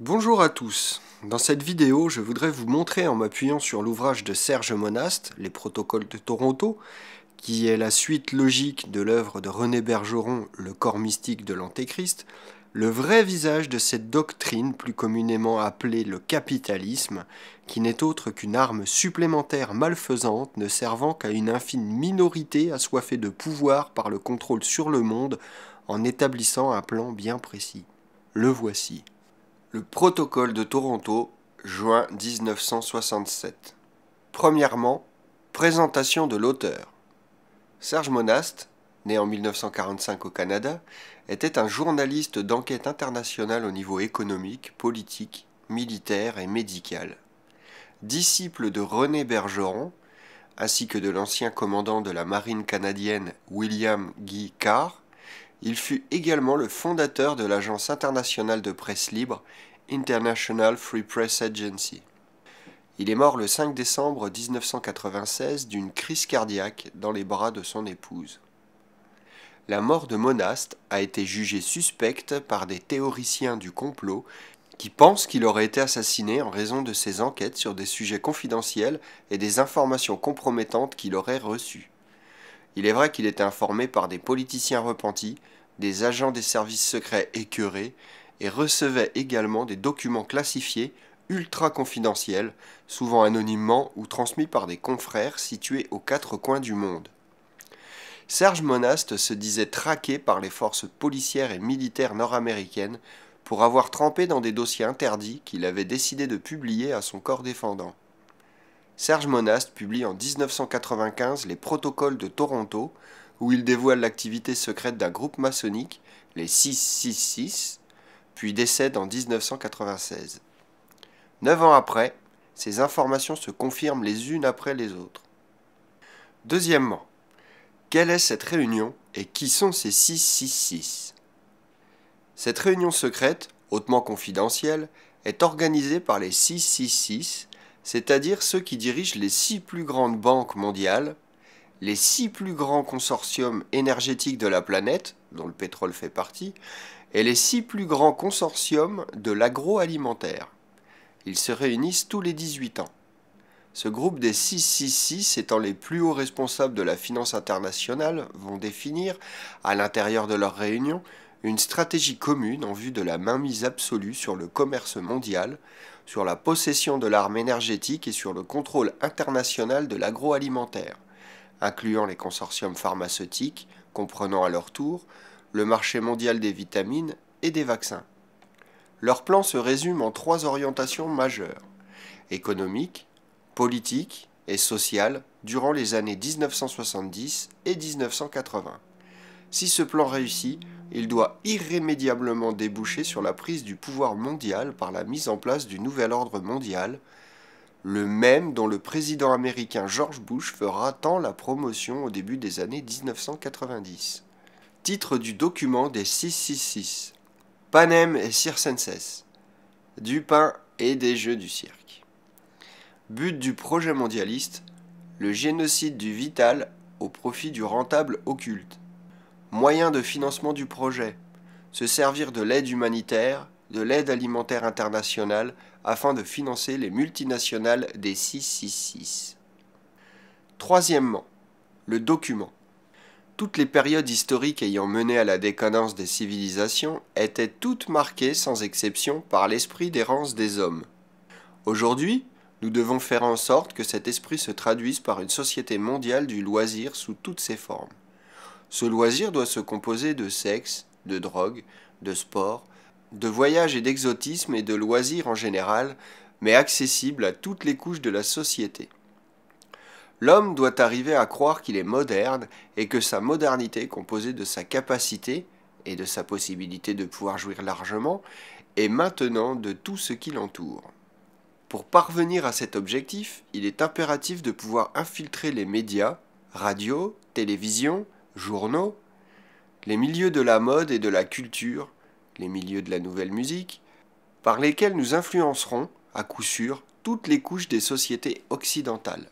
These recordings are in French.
Bonjour à tous. Dans cette vidéo, je voudrais vous montrer en m'appuyant sur l'ouvrage de Serge Monast, Les Protocoles de Toronto, qui est la suite logique de l'œuvre de René Bergeron, Le corps mystique de l'Antéchrist, le vrai visage de cette doctrine plus communément appelée le capitalisme, qui n'est autre qu'une arme supplémentaire malfaisante ne servant qu'à une infime minorité assoiffée de pouvoir par le contrôle sur le monde en établissant un plan bien précis. Le voici. Le protocole de Toronto, juin 1967. Premièrement, présentation de l'auteur. Serge Monast, né en 1945 au Canada, était un journaliste d'enquête internationale au niveau économique, politique, militaire et médical. Disciple de René Bergeron, ainsi que de l'ancien commandant de la marine canadienne William Guy Carr, il fut également le fondateur de l'agence internationale de presse libre International Free Press Agency. Il est mort le 5 décembre 1996 d'une crise cardiaque dans les bras de son épouse. La mort de Monast a été jugée suspecte par des théoriciens du complot qui pensent qu'il aurait été assassiné en raison de ses enquêtes sur des sujets confidentiels et des informations compromettantes qu'il aurait reçues. Il est vrai qu'il était informé par des politiciens repentis, des agents des services secrets écœurés, et recevait également des documents classifiés ultra confidentiels, souvent anonymement ou transmis par des confrères situés aux quatre coins du monde. Serge Monast se disait traqué par les forces policières et militaires nord-américaines pour avoir trempé dans des dossiers interdits qu'il avait décidé de publier à son corps défendant. Serge Monast publie en 1995 les Protocoles de Toronto, où il dévoile l'activité secrète d'un groupe maçonnique, les 666, puis décède en 1996. Neuf ans après, ces informations se confirment les unes après les autres. Deuxièmement, quelle est cette réunion et qui sont ces 666 Cette réunion secrète, hautement confidentielle, est organisée par les 666 c'est-à-dire ceux qui dirigent les six plus grandes banques mondiales, les six plus grands consortiums énergétiques de la planète, dont le pétrole fait partie, et les six plus grands consortiums de l'agroalimentaire. Ils se réunissent tous les 18 ans. Ce groupe des 666 étant les plus hauts responsables de la finance internationale vont définir, à l'intérieur de leur réunion, une stratégie commune en vue de la mainmise absolue sur le commerce mondial sur la possession de l'arme énergétique et sur le contrôle international de l'agroalimentaire, incluant les consortiums pharmaceutiques, comprenant à leur tour le marché mondial des vitamines et des vaccins. Leur plan se résume en trois orientations majeures économique, politique et sociales, durant les années 1970 et 1980. Si ce plan réussit, il doit irrémédiablement déboucher sur la prise du pouvoir mondial par la mise en place du nouvel ordre mondial, le même dont le président américain George Bush fera tant la promotion au début des années 1990. Titre du document des 666 Panem et circenses du pain et des jeux du cirque. But du projet mondialiste le génocide du vital au profit du rentable occulte moyens de financement du projet, se servir de l'aide humanitaire, de l'aide alimentaire internationale afin de financer les multinationales des 666. Troisièmement, le document. Toutes les périodes historiques ayant mené à la décadence des civilisations étaient toutes marquées sans exception par l'esprit d'errance des hommes. Aujourd'hui, nous devons faire en sorte que cet esprit se traduise par une société mondiale du loisir sous toutes ses formes. Ce loisir doit se composer de sexe, de drogue, de sport, de voyages et d'exotisme et de loisirs en général, mais accessible à toutes les couches de la société. L'homme doit arriver à croire qu'il est moderne et que sa modernité, composée de sa capacité et de sa possibilité de pouvoir jouir largement, est maintenant de tout ce qui l'entoure. Pour parvenir à cet objectif, il est impératif de pouvoir infiltrer les médias, radio, télévision, journaux, les milieux de la mode et de la culture, les milieux de la nouvelle musique, par lesquels nous influencerons, à coup sûr, toutes les couches des sociétés occidentales.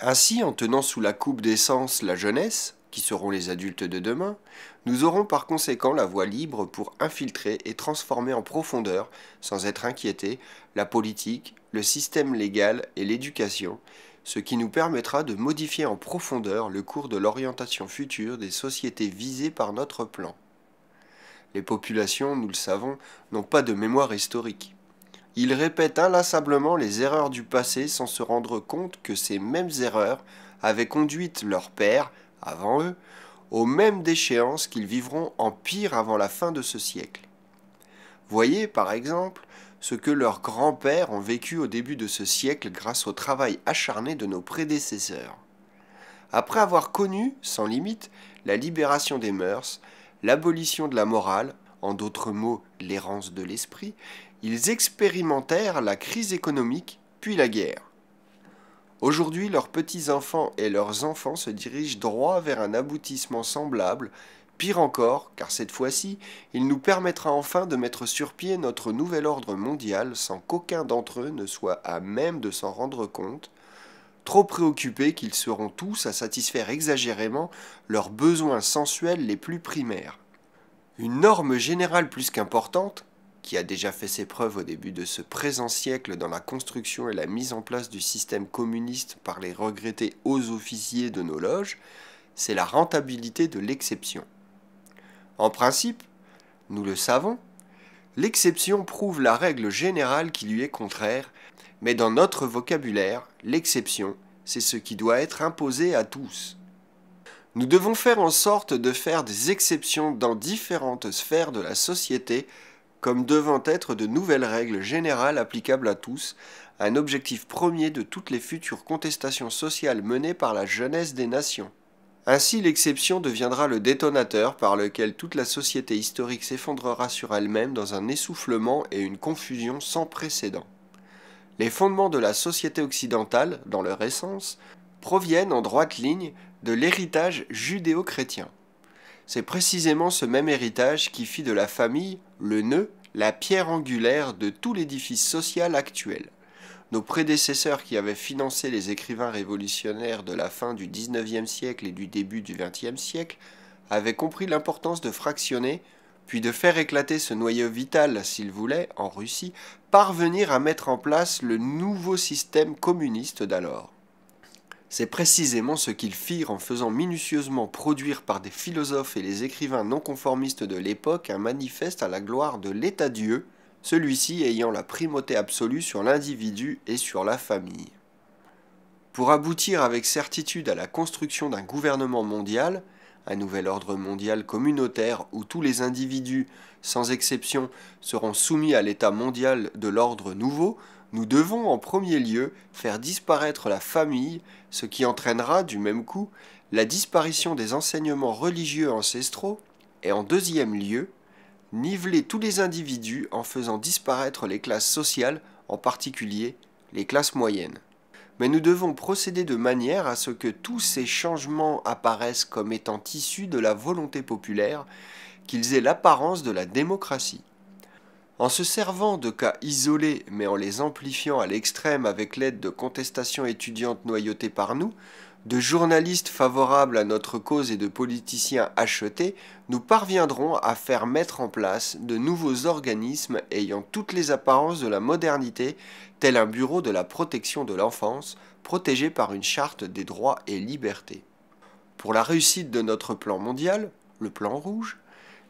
Ainsi, en tenant sous la coupe d'essence la jeunesse, qui seront les adultes de demain, nous aurons par conséquent la voie libre pour infiltrer et transformer en profondeur, sans être inquiétés, la politique, le système légal et l'éducation, ce qui nous permettra de modifier en profondeur le cours de l'orientation future des sociétés visées par notre plan. Les populations, nous le savons, n'ont pas de mémoire historique. Ils répètent inlassablement les erreurs du passé sans se rendre compte que ces mêmes erreurs avaient conduit leurs pères, avant eux, aux mêmes déchéances qu'ils vivront en pire avant la fin de ce siècle. Voyez, par exemple, ce que leurs grands-pères ont vécu au début de ce siècle grâce au travail acharné de nos prédécesseurs. Après avoir connu, sans limite, la libération des mœurs, l'abolition de la morale, en d'autres mots l'errance de l'esprit, ils expérimentèrent la crise économique, puis la guerre. Aujourd'hui, leurs petits-enfants et leurs enfants se dirigent droit vers un aboutissement semblable Pire encore, car cette fois-ci, il nous permettra enfin de mettre sur pied notre nouvel ordre mondial sans qu'aucun d'entre eux ne soit à même de s'en rendre compte, trop préoccupés qu'ils seront tous à satisfaire exagérément leurs besoins sensuels les plus primaires. Une norme générale plus qu'importante, qui a déjà fait ses preuves au début de ce présent siècle dans la construction et la mise en place du système communiste par les regrettés hauts officiers de nos loges, c'est la rentabilité de l'exception. En principe, nous le savons, l'exception prouve la règle générale qui lui est contraire, mais dans notre vocabulaire, l'exception, c'est ce qui doit être imposé à tous. Nous devons faire en sorte de faire des exceptions dans différentes sphères de la société comme devant être de nouvelles règles générales applicables à tous, un objectif premier de toutes les futures contestations sociales menées par la jeunesse des nations. Ainsi, l'exception deviendra le détonateur par lequel toute la société historique s'effondrera sur elle-même dans un essoufflement et une confusion sans précédent. Les fondements de la société occidentale, dans leur essence, proviennent en droite ligne de l'héritage judéo-chrétien. C'est précisément ce même héritage qui fit de la famille, le nœud, la pierre angulaire de tout l'édifice social actuel. Nos prédécesseurs qui avaient financé les écrivains révolutionnaires de la fin du XIXe siècle et du début du XXe siècle avaient compris l'importance de fractionner, puis de faire éclater ce noyau vital, s'ils voulaient, en Russie, parvenir à mettre en place le nouveau système communiste d'alors. C'est précisément ce qu'ils firent en faisant minutieusement produire par des philosophes et les écrivains non conformistes de l'époque un manifeste à la gloire de l'État-Dieu, celui-ci ayant la primauté absolue sur l'individu et sur la famille. Pour aboutir avec certitude à la construction d'un gouvernement mondial, un nouvel ordre mondial communautaire où tous les individus, sans exception, seront soumis à l'état mondial de l'ordre nouveau, nous devons en premier lieu faire disparaître la famille, ce qui entraînera, du même coup, la disparition des enseignements religieux ancestraux, et en deuxième lieu, niveler tous les individus en faisant disparaître les classes sociales, en particulier les classes moyennes. Mais nous devons procéder de manière à ce que tous ces changements apparaissent comme étant issus de la volonté populaire, qu'ils aient l'apparence de la démocratie. En se servant de cas isolés mais en les amplifiant à l'extrême avec l'aide de contestations étudiantes noyautées par nous, de journalistes favorables à notre cause et de politiciens achetés, nous parviendrons à faire mettre en place de nouveaux organismes ayant toutes les apparences de la modernité, tel un bureau de la protection de l'enfance, protégé par une charte des droits et libertés. Pour la réussite de notre plan mondial, le plan rouge,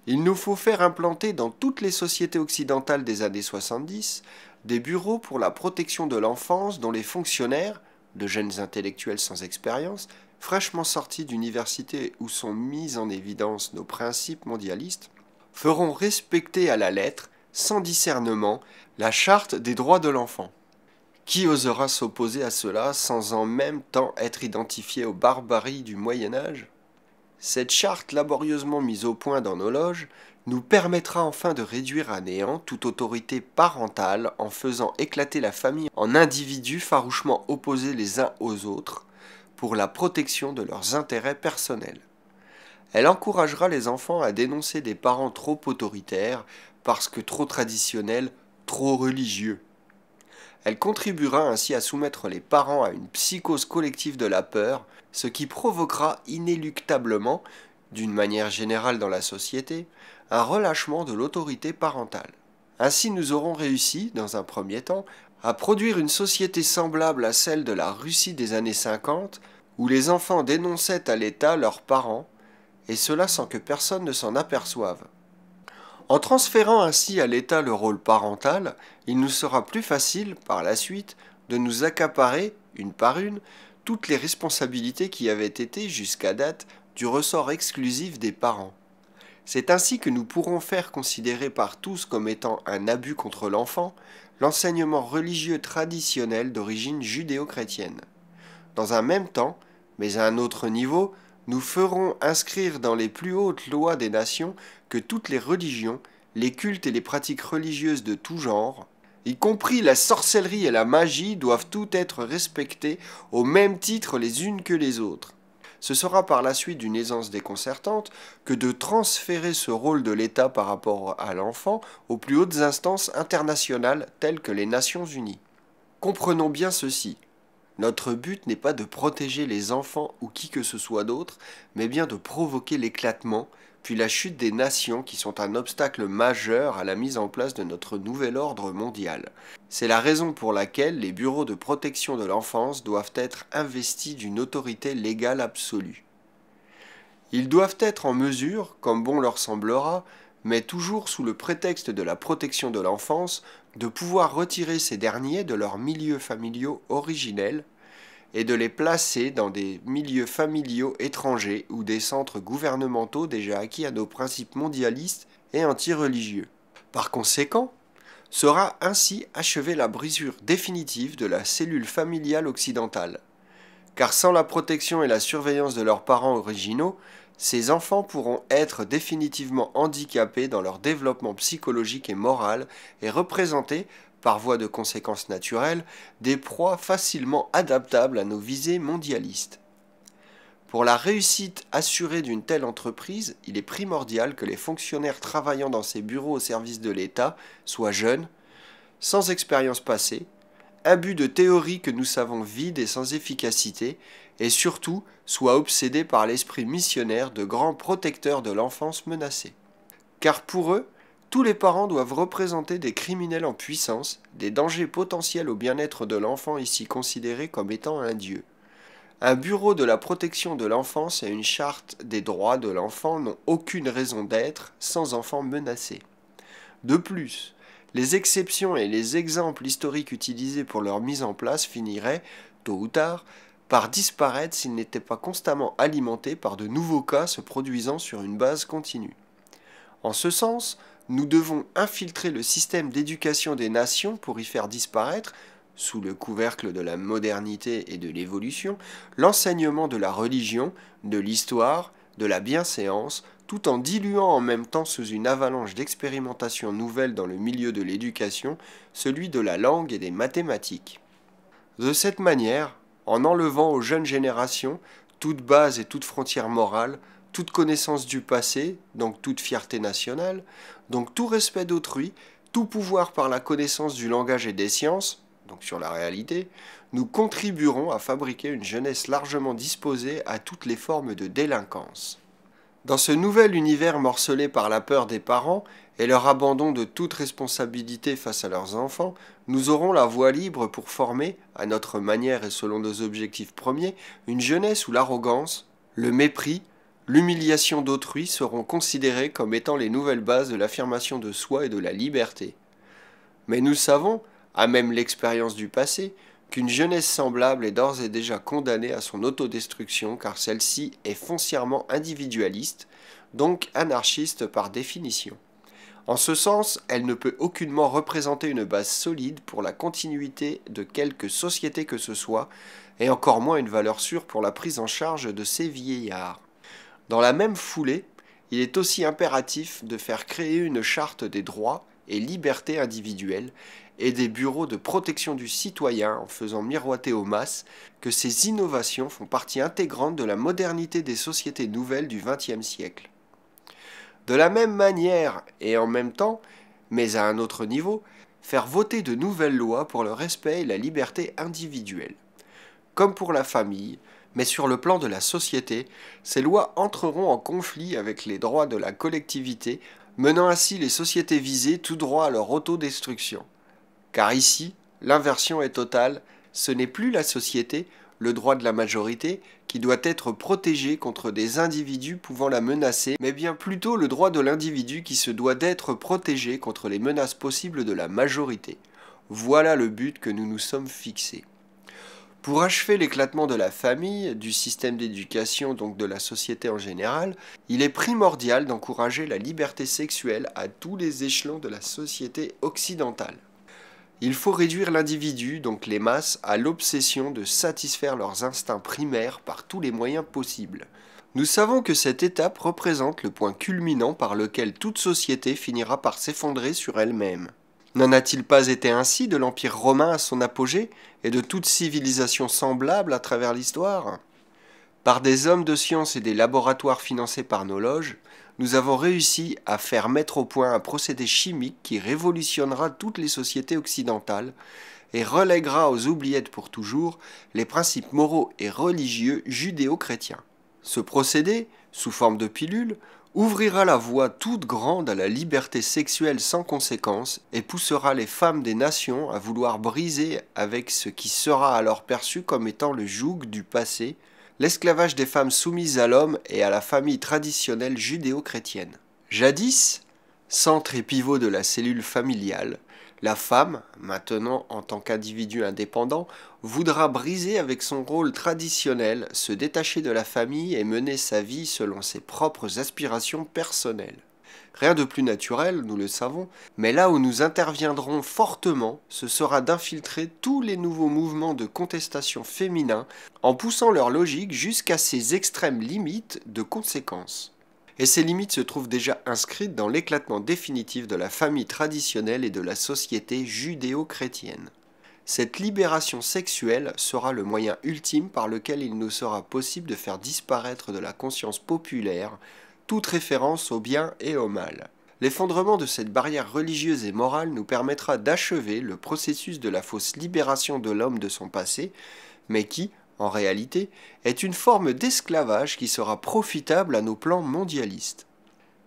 il nous faut faire implanter dans toutes les sociétés occidentales des années 70 des bureaux pour la protection de l'enfance dont les fonctionnaires, de jeunes intellectuels sans expérience, fraîchement sortis d'université où sont mis en évidence nos principes mondialistes, feront respecter à la lettre, sans discernement, la charte des droits de l'enfant. Qui osera s'opposer à cela sans en même temps être identifié aux barbaries du Moyen Âge cette charte laborieusement mise au point dans nos loges nous permettra enfin de réduire à néant toute autorité parentale en faisant éclater la famille en individus farouchement opposés les uns aux autres pour la protection de leurs intérêts personnels. Elle encouragera les enfants à dénoncer des parents trop autoritaires parce que trop traditionnels, trop religieux. Elle contribuera ainsi à soumettre les parents à une psychose collective de la peur ce qui provoquera inéluctablement, d'une manière générale dans la société, un relâchement de l'autorité parentale. Ainsi nous aurons réussi, dans un premier temps, à produire une société semblable à celle de la Russie des années 50, où les enfants dénonçaient à l'État leurs parents, et cela sans que personne ne s'en aperçoive. En transférant ainsi à l'État le rôle parental, il nous sera plus facile, par la suite, de nous accaparer, une par une, toutes les responsabilités qui avaient été, jusqu'à date, du ressort exclusif des parents. C'est ainsi que nous pourrons faire considérer par tous comme étant un abus contre l'enfant l'enseignement religieux traditionnel d'origine judéo-chrétienne. Dans un même temps, mais à un autre niveau, nous ferons inscrire dans les plus hautes lois des nations que toutes les religions, les cultes et les pratiques religieuses de tout genre, y compris la sorcellerie et la magie, doivent toutes être respectées au même titre les unes que les autres. Ce sera par la suite d'une aisance déconcertante que de transférer ce rôle de l'État par rapport à l'enfant aux plus hautes instances internationales telles que les Nations Unies. Comprenons bien ceci. Notre but n'est pas de protéger les enfants ou qui que ce soit d'autre, mais bien de provoquer l'éclatement, puis la chute des nations qui sont un obstacle majeur à la mise en place de notre nouvel ordre mondial. C'est la raison pour laquelle les bureaux de protection de l'enfance doivent être investis d'une autorité légale absolue. Ils doivent être en mesure, comme bon leur semblera, mais toujours sous le prétexte de la protection de l'enfance, de pouvoir retirer ces derniers de leurs milieux familiaux originels et de les placer dans des milieux familiaux étrangers ou des centres gouvernementaux déjà acquis à nos principes mondialistes et antireligieux. Par conséquent, sera ainsi achevée la brisure définitive de la cellule familiale occidentale. Car sans la protection et la surveillance de leurs parents originaux, ces enfants pourront être définitivement handicapés dans leur développement psychologique et moral et représentés par voie de conséquences naturelles, des proies facilement adaptables à nos visées mondialistes. Pour la réussite assurée d'une telle entreprise, il est primordial que les fonctionnaires travaillant dans ces bureaux au service de l'État soient jeunes, sans expérience passée, abus de théories que nous savons vides et sans efficacité, et surtout soient obsédés par l'esprit missionnaire de grands protecteurs de l'enfance menacée. Car pour eux, tous les parents doivent représenter des criminels en puissance, des dangers potentiels au bien-être de l'enfant ici considéré comme étant un dieu. Un bureau de la protection de l'enfance et une charte des droits de l'enfant n'ont aucune raison d'être sans enfants menacés. De plus, les exceptions et les exemples historiques utilisés pour leur mise en place finiraient, tôt ou tard, par disparaître s'ils n'étaient pas constamment alimentés par de nouveaux cas se produisant sur une base continue. En ce sens, nous devons infiltrer le système d'éducation des nations pour y faire disparaître, sous le couvercle de la modernité et de l'évolution, l'enseignement de la religion, de l'histoire, de la bienséance, tout en diluant en même temps sous une avalanche d'expérimentations nouvelles dans le milieu de l'éducation, celui de la langue et des mathématiques. De cette manière, en enlevant aux jeunes générations toute base et toute frontière morale, toute connaissance du passé, donc toute fierté nationale, donc tout respect d'autrui, tout pouvoir par la connaissance du langage et des sciences, donc sur la réalité, nous contribuerons à fabriquer une jeunesse largement disposée à toutes les formes de délinquance. Dans ce nouvel univers morcelé par la peur des parents et leur abandon de toute responsabilité face à leurs enfants, nous aurons la voie libre pour former, à notre manière et selon nos objectifs premiers, une jeunesse où l'arrogance, le mépris, l'humiliation d'autrui seront considérées comme étant les nouvelles bases de l'affirmation de soi et de la liberté. Mais nous savons, à même l'expérience du passé, qu'une jeunesse semblable est d'ores et déjà condamnée à son autodestruction car celle-ci est foncièrement individualiste, donc anarchiste par définition. En ce sens, elle ne peut aucunement représenter une base solide pour la continuité de quelque société que ce soit, et encore moins une valeur sûre pour la prise en charge de ces vieillards. Dans la même foulée, il est aussi impératif de faire créer une charte des droits et libertés individuelles et des bureaux de protection du citoyen en faisant miroiter aux masses que ces innovations font partie intégrante de la modernité des sociétés nouvelles du XXe siècle. De la même manière et en même temps, mais à un autre niveau, faire voter de nouvelles lois pour le respect et la liberté individuelle. Comme pour la famille, mais sur le plan de la société, ces lois entreront en conflit avec les droits de la collectivité, menant ainsi les sociétés visées tout droit à leur autodestruction. Car ici, l'inversion est totale, ce n'est plus la société, le droit de la majorité, qui doit être protégée contre des individus pouvant la menacer, mais bien plutôt le droit de l'individu qui se doit d'être protégé contre les menaces possibles de la majorité. Voilà le but que nous nous sommes fixés. Pour achever l'éclatement de la famille, du système d'éducation, donc de la société en général, il est primordial d'encourager la liberté sexuelle à tous les échelons de la société occidentale. Il faut réduire l'individu, donc les masses, à l'obsession de satisfaire leurs instincts primaires par tous les moyens possibles. Nous savons que cette étape représente le point culminant par lequel toute société finira par s'effondrer sur elle-même. N'en a-t-il pas été ainsi de l'Empire romain à son apogée et de toute civilisation semblable à travers l'histoire Par des hommes de science et des laboratoires financés par nos loges, nous avons réussi à faire mettre au point un procédé chimique qui révolutionnera toutes les sociétés occidentales et relèguera aux oubliettes pour toujours les principes moraux et religieux judéo-chrétiens. Ce procédé, sous forme de pilule, ouvrira la voie toute grande à la liberté sexuelle sans conséquence et poussera les femmes des nations à vouloir briser avec ce qui sera alors perçu comme étant le joug du passé, l'esclavage des femmes soumises à l'homme et à la famille traditionnelle judéo-chrétienne. Jadis, centre et pivot de la cellule familiale, la femme, maintenant en tant qu'individu indépendant, voudra briser avec son rôle traditionnel, se détacher de la famille et mener sa vie selon ses propres aspirations personnelles. Rien de plus naturel, nous le savons, mais là où nous interviendrons fortement, ce sera d'infiltrer tous les nouveaux mouvements de contestation féminin en poussant leur logique jusqu'à ses extrêmes limites de conséquences et ces limites se trouvent déjà inscrites dans l'éclatement définitif de la famille traditionnelle et de la société judéo-chrétienne. Cette libération sexuelle sera le moyen ultime par lequel il nous sera possible de faire disparaître de la conscience populaire toute référence au bien et au mal. L'effondrement de cette barrière religieuse et morale nous permettra d'achever le processus de la fausse libération de l'homme de son passé, mais qui, en réalité, est une forme d'esclavage qui sera profitable à nos plans mondialistes.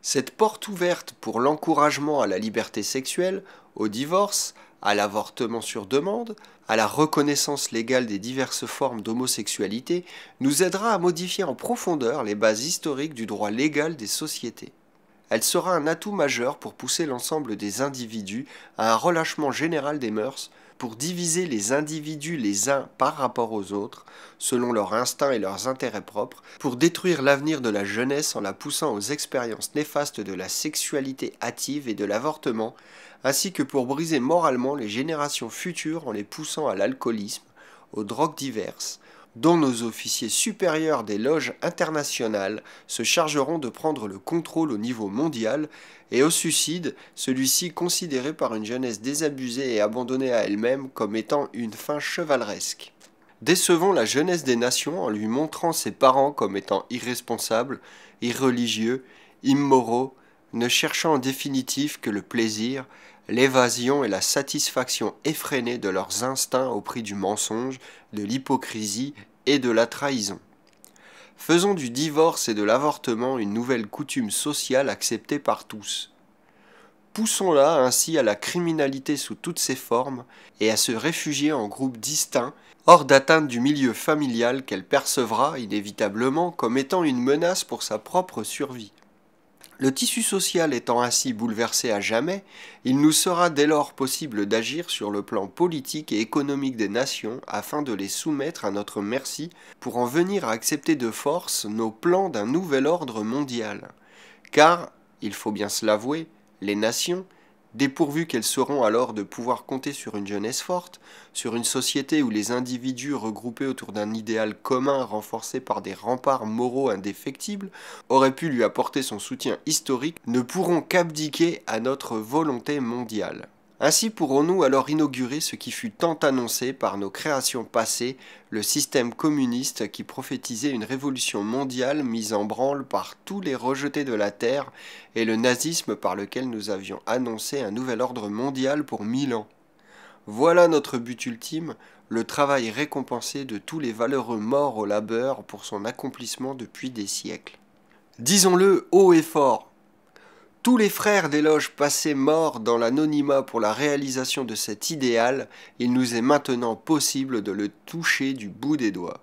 Cette porte ouverte pour l'encouragement à la liberté sexuelle, au divorce, à l'avortement sur demande, à la reconnaissance légale des diverses formes d'homosexualité, nous aidera à modifier en profondeur les bases historiques du droit légal des sociétés. Elle sera un atout majeur pour pousser l'ensemble des individus à un relâchement général des mœurs, pour diviser les individus les uns par rapport aux autres, selon leurs instincts et leurs intérêts propres, pour détruire l'avenir de la jeunesse en la poussant aux expériences néfastes de la sexualité hâtive et de l'avortement, ainsi que pour briser moralement les générations futures en les poussant à l'alcoolisme, aux drogues diverses, dont nos officiers supérieurs des loges internationales se chargeront de prendre le contrôle au niveau mondial et au suicide, celui-ci considéré par une jeunesse désabusée et abandonnée à elle-même comme étant une fin chevaleresque. Décevons la jeunesse des nations en lui montrant ses parents comme étant irresponsables, irreligieux, immoraux, ne cherchant en définitif que le plaisir, l'évasion et la satisfaction effrénée de leurs instincts au prix du mensonge, de l'hypocrisie et de la trahison faisons du divorce et de l'avortement une nouvelle coutume sociale acceptée par tous. Poussons-la ainsi à la criminalité sous toutes ses formes et à se réfugier en groupes distincts, hors d'atteinte du milieu familial qu'elle percevra inévitablement comme étant une menace pour sa propre survie. Le tissu social étant ainsi bouleversé à jamais, il nous sera dès lors possible d'agir sur le plan politique et économique des nations afin de les soumettre à notre merci pour en venir à accepter de force nos plans d'un nouvel ordre mondial. Car, il faut bien se l'avouer, les nations, Dépourvus qu'elles seront alors de pouvoir compter sur une jeunesse forte, sur une société où les individus regroupés autour d'un idéal commun renforcé par des remparts moraux indéfectibles auraient pu lui apporter son soutien historique, ne pourront qu'abdiquer à notre volonté mondiale. Ainsi pourrons-nous alors inaugurer ce qui fut tant annoncé par nos créations passées, le système communiste qui prophétisait une révolution mondiale mise en branle par tous les rejetés de la Terre et le nazisme par lequel nous avions annoncé un nouvel ordre mondial pour mille ans. Voilà notre but ultime, le travail récompensé de tous les valeureux morts au labeur pour son accomplissement depuis des siècles. Disons-le haut et fort, tous les frères des loges passés morts dans l'anonymat pour la réalisation de cet idéal, il nous est maintenant possible de le toucher du bout des doigts.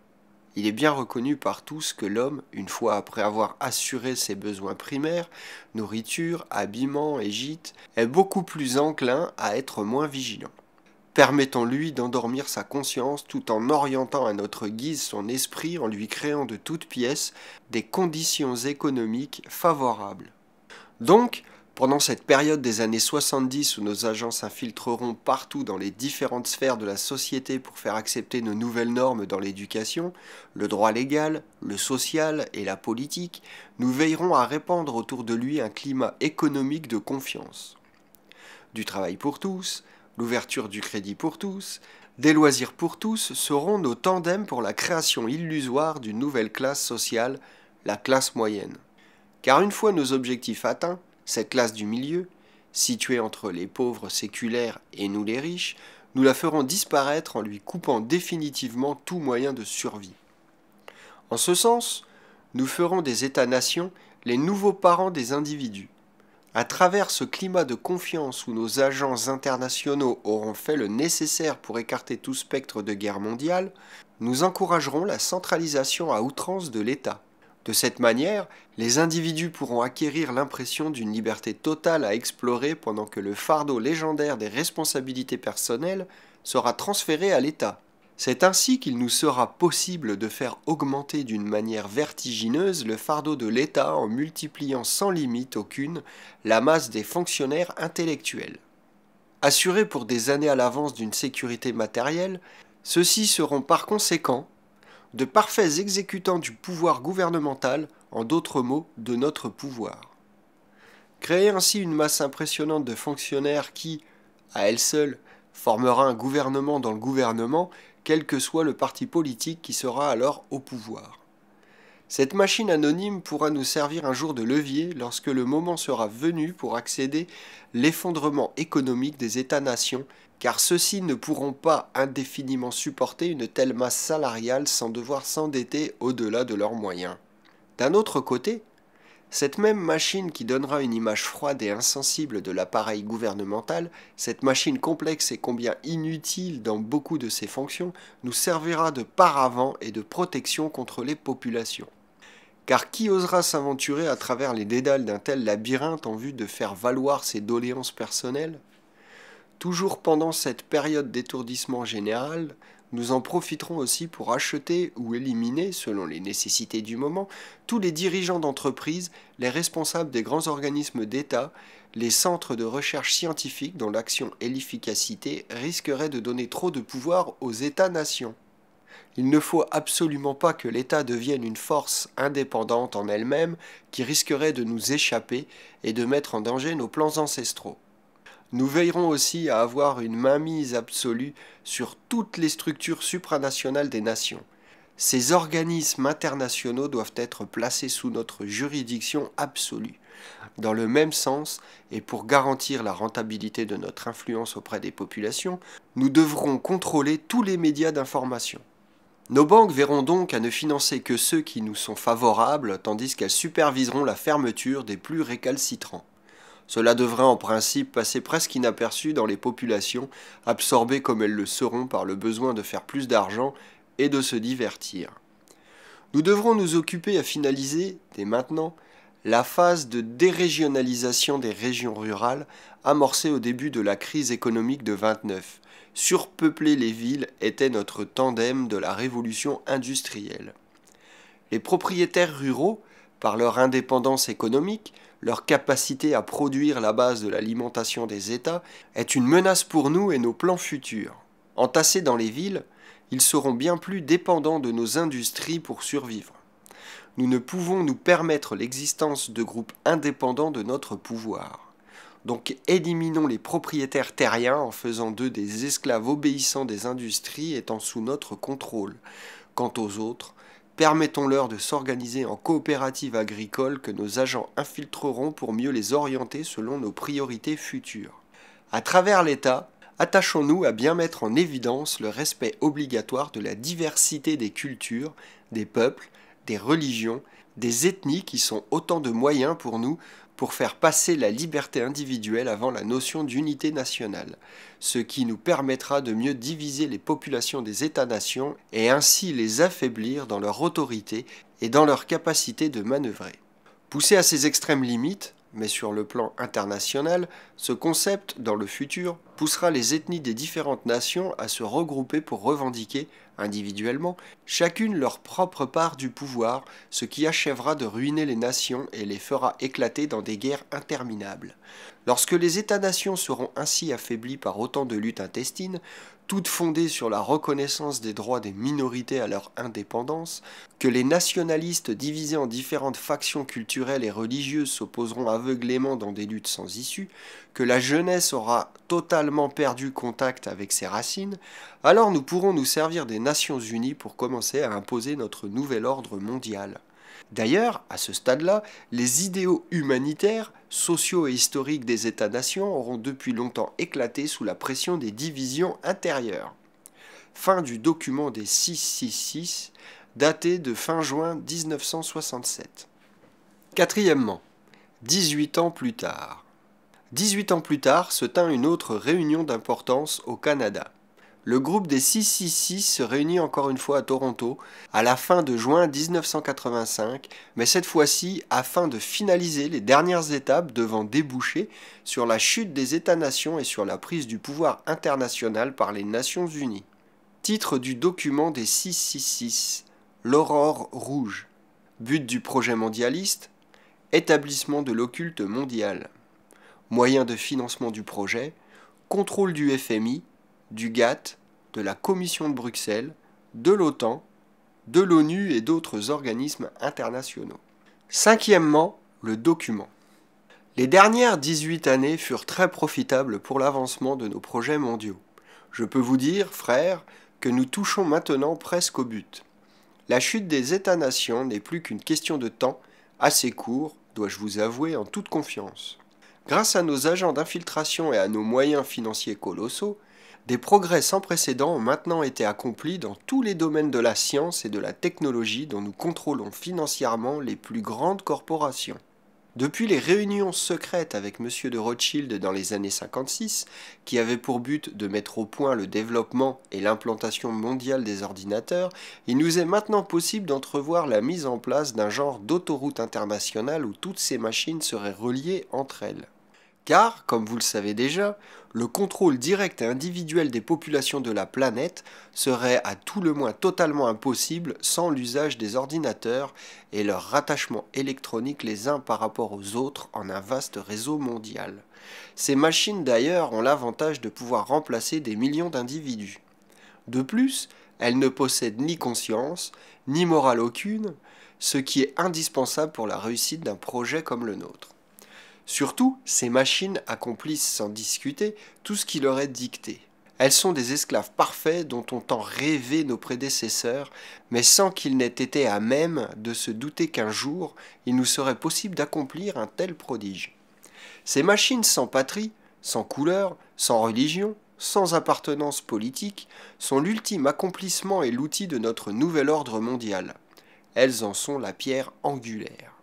Il est bien reconnu par tous que l'homme, une fois après avoir assuré ses besoins primaires, nourriture, habillement et gîte, est beaucoup plus enclin à être moins vigilant. Permettons-lui d'endormir sa conscience tout en orientant à notre guise son esprit en lui créant de toutes pièces des conditions économiques favorables. Donc, pendant cette période des années 70 où nos agents s'infiltreront partout dans les différentes sphères de la société pour faire accepter nos nouvelles normes dans l'éducation, le droit légal, le social et la politique, nous veillerons à répandre autour de lui un climat économique de confiance. Du travail pour tous, l'ouverture du crédit pour tous, des loisirs pour tous seront nos tandems pour la création illusoire d'une nouvelle classe sociale, la classe moyenne. Car une fois nos objectifs atteints, cette classe du milieu, située entre les pauvres séculaires et nous les riches, nous la ferons disparaître en lui coupant définitivement tout moyen de survie. En ce sens, nous ferons des États-nations les nouveaux parents des individus. À travers ce climat de confiance où nos agents internationaux auront fait le nécessaire pour écarter tout spectre de guerre mondiale, nous encouragerons la centralisation à outrance de l'État. De cette manière, les individus pourront acquérir l'impression d'une liberté totale à explorer pendant que le fardeau légendaire des responsabilités personnelles sera transféré à l'État. C'est ainsi qu'il nous sera possible de faire augmenter d'une manière vertigineuse le fardeau de l'État en multipliant sans limite aucune la masse des fonctionnaires intellectuels. Assurés pour des années à l'avance d'une sécurité matérielle, ceux-ci seront par conséquent de parfaits exécutants du pouvoir gouvernemental, en d'autres mots, de notre pouvoir. Créer ainsi une masse impressionnante de fonctionnaires qui, à elle seule, formera un gouvernement dans le gouvernement, quel que soit le parti politique qui sera alors au pouvoir. Cette machine anonyme pourra nous servir un jour de levier lorsque le moment sera venu pour accéder l'effondrement économique des États-nations car ceux-ci ne pourront pas indéfiniment supporter une telle masse salariale sans devoir s'endetter au-delà de leurs moyens. D'un autre côté, cette même machine qui donnera une image froide et insensible de l'appareil gouvernemental, cette machine complexe et combien inutile dans beaucoup de ses fonctions, nous servira de paravent et de protection contre les populations. Car qui osera s'aventurer à travers les dédales d'un tel labyrinthe en vue de faire valoir ses doléances personnelles Toujours pendant cette période d'étourdissement général, nous en profiterons aussi pour acheter ou éliminer, selon les nécessités du moment, tous les dirigeants d'entreprise, les responsables des grands organismes d'État, les centres de recherche scientifique dont l'action et l'efficacité risqueraient de donner trop de pouvoir aux États-nations. Il ne faut absolument pas que l'État devienne une force indépendante en elle-même qui risquerait de nous échapper et de mettre en danger nos plans ancestraux. Nous veillerons aussi à avoir une mainmise absolue sur toutes les structures supranationales des nations. Ces organismes internationaux doivent être placés sous notre juridiction absolue. Dans le même sens, et pour garantir la rentabilité de notre influence auprès des populations, nous devrons contrôler tous les médias d'information. Nos banques verront donc à ne financer que ceux qui nous sont favorables, tandis qu'elles superviseront la fermeture des plus récalcitrants. Cela devrait en principe passer presque inaperçu dans les populations, absorbées comme elles le seront par le besoin de faire plus d'argent et de se divertir. Nous devrons nous occuper à finaliser, dès maintenant, la phase de dérégionalisation des régions rurales amorcée au début de la crise économique de 29. Surpeupler les villes était notre tandem de la révolution industrielle. Les propriétaires ruraux, par leur indépendance économique, leur capacité à produire la base de l'alimentation des États, est une menace pour nous et nos plans futurs. Entassés dans les villes, ils seront bien plus dépendants de nos industries pour survivre. Nous ne pouvons nous permettre l'existence de groupes indépendants de notre pouvoir. Donc éliminons les propriétaires terriens en faisant d'eux des esclaves obéissants des industries étant sous notre contrôle. Quant aux autres, Permettons-leur de s'organiser en coopératives agricoles que nos agents infiltreront pour mieux les orienter selon nos priorités futures. À travers l'État, attachons-nous à bien mettre en évidence le respect obligatoire de la diversité des cultures, des peuples des religions, des ethnies qui sont autant de moyens pour nous pour faire passer la liberté individuelle avant la notion d'unité nationale, ce qui nous permettra de mieux diviser les populations des États-nations et ainsi les affaiblir dans leur autorité et dans leur capacité de manœuvrer. Poussé à ses extrêmes limites, mais sur le plan international, ce concept, dans le futur, poussera les ethnies des différentes nations à se regrouper pour revendiquer individuellement, chacune leur propre part du pouvoir, ce qui achèvera de ruiner les nations et les fera éclater dans des guerres interminables. Lorsque les États-nations seront ainsi affaiblis par autant de luttes intestines, toutes fondées sur la reconnaissance des droits des minorités à leur indépendance, que les nationalistes divisés en différentes factions culturelles et religieuses s'opposeront aveuglément dans des luttes sans issue, que la jeunesse aura totalement perdu contact avec ses racines, alors nous pourrons nous servir des Nations Unies pour commencer à imposer notre nouvel ordre mondial. D'ailleurs, à ce stade-là, les idéaux humanitaires, sociaux et historiques des États-nations auront depuis longtemps éclaté sous la pression des divisions intérieures. Fin du document des 666, daté de fin juin 1967. Quatrièmement, 18 ans plus tard. 18 ans plus tard se tint une autre réunion d'importance au Canada. Le groupe des 666 se réunit encore une fois à Toronto à la fin de juin 1985, mais cette fois-ci afin de finaliser les dernières étapes devant déboucher sur la chute des États-nations et sur la prise du pouvoir international par les Nations Unies. Titre du document des 666 L'aurore rouge. But du projet mondialiste Établissement de l'occulte mondial. Moyen de financement du projet Contrôle du FMI du GATT, de la Commission de Bruxelles, de l'OTAN, de l'ONU et d'autres organismes internationaux. Cinquièmement, le document. Les dernières 18 années furent très profitables pour l'avancement de nos projets mondiaux. Je peux vous dire, frères, que nous touchons maintenant presque au but. La chute des États-nations n'est plus qu'une question de temps, assez court, dois-je vous avouer en toute confiance. Grâce à nos agents d'infiltration et à nos moyens financiers colossaux, des progrès sans précédent ont maintenant été accomplis dans tous les domaines de la science et de la technologie dont nous contrôlons financièrement les plus grandes corporations. Depuis les réunions secrètes avec M. de Rothschild dans les années 56, qui avaient pour but de mettre au point le développement et l'implantation mondiale des ordinateurs, il nous est maintenant possible d'entrevoir la mise en place d'un genre d'autoroute internationale où toutes ces machines seraient reliées entre elles. Car, comme vous le savez déjà, le contrôle direct et individuel des populations de la planète serait à tout le moins totalement impossible sans l'usage des ordinateurs et leur rattachement électronique les uns par rapport aux autres en un vaste réseau mondial. Ces machines d'ailleurs ont l'avantage de pouvoir remplacer des millions d'individus. De plus, elles ne possèdent ni conscience, ni morale aucune, ce qui est indispensable pour la réussite d'un projet comme le nôtre. Surtout, ces machines accomplissent sans discuter tout ce qui leur est dicté. Elles sont des esclaves parfaits dont ont tant rêvé nos prédécesseurs, mais sans qu'ils n'aient été à même de se douter qu'un jour il nous serait possible d'accomplir un tel prodige. Ces machines sans patrie, sans couleur, sans religion, sans appartenance politique, sont l'ultime accomplissement et l'outil de notre nouvel ordre mondial. Elles en sont la pierre angulaire.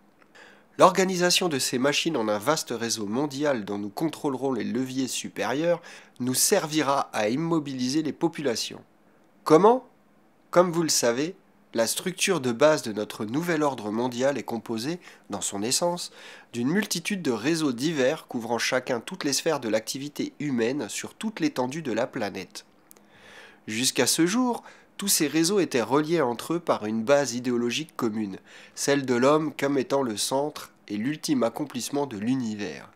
L'organisation de ces machines en un vaste réseau mondial dont nous contrôlerons les leviers supérieurs nous servira à immobiliser les populations. Comment Comme vous le savez, la structure de base de notre nouvel ordre mondial est composée, dans son essence, d'une multitude de réseaux divers couvrant chacun toutes les sphères de l'activité humaine sur toute l'étendue de la planète. Jusqu'à ce jour, tous ces réseaux étaient reliés entre eux par une base idéologique commune, celle de l'homme comme étant le centre et l'ultime accomplissement de l'univers.